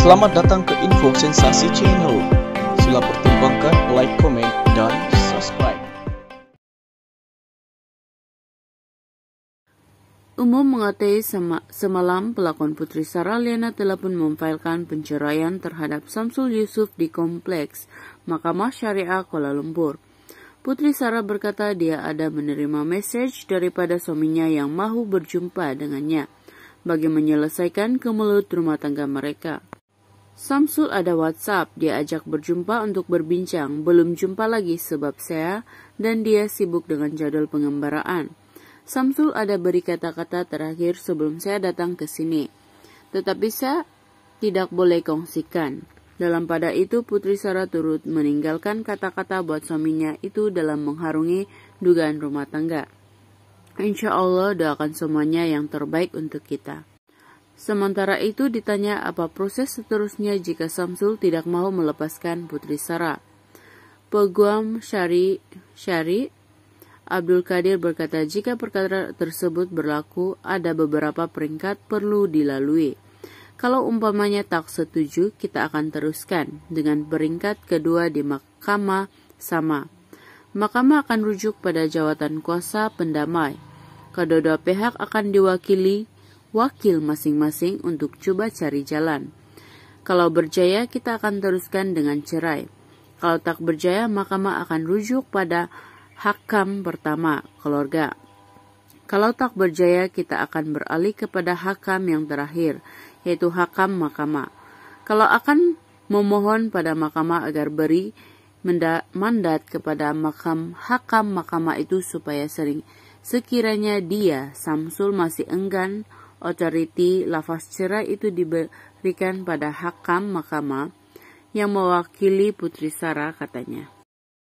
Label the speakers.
Speaker 1: Selamat datang ke Info Sensasi Channel. Sila pertimbangkan like, comment, dan subscribe.
Speaker 2: Umum mengatai sem semalam pelakon Putri Sarah Liana telah pun memfailkan penceraian terhadap Samsul Yusuf di Kompleks Mahkamah Syariah Kuala Lumpur. Putri Sarah berkata dia ada menerima message daripada suaminya yang mahu berjumpa dengannya bagi menyelesaikan kemelut rumah tangga mereka. Samsul ada WhatsApp, dia ajak berjumpa untuk berbincang, belum jumpa lagi sebab saya dan dia sibuk dengan jadwal pengembaraan. Samsul ada beri kata-kata terakhir sebelum saya datang ke sini. Tetapi saya tidak boleh kongsikan. Dalam pada itu Putri Sarah turut meninggalkan kata-kata buat suaminya itu dalam mengharungi dugaan rumah tangga. Insya Allah doakan semuanya yang terbaik untuk kita. Sementara itu ditanya apa proses seterusnya jika Samsul tidak mau melepaskan Putri Sarah. Peguam Syari, Syari Abdul Qadir berkata jika perkara tersebut berlaku ada beberapa peringkat perlu dilalui. Kalau umpamanya tak setuju, kita akan teruskan dengan peringkat kedua di mahkamah sama. Mahkamah akan rujuk pada jawatan kuasa pendamai. Kedua pihak akan diwakili wakil masing-masing untuk coba cari jalan. Kalau berjaya, kita akan teruskan dengan cerai. Kalau tak berjaya, mahkamah akan rujuk pada hakam pertama, keluarga. Kalau tak berjaya, kita akan beralih kepada hakam yang terakhir, yaitu hakam mahkamah. Kalau akan memohon pada mahkamah agar beri mandat kepada makam hakam mahkamah itu supaya sering sekiranya dia Samsul masih enggan Otoriti lafaz cerai itu diberikan pada hakam mahkamah yang mewakili putri Sarah katanya.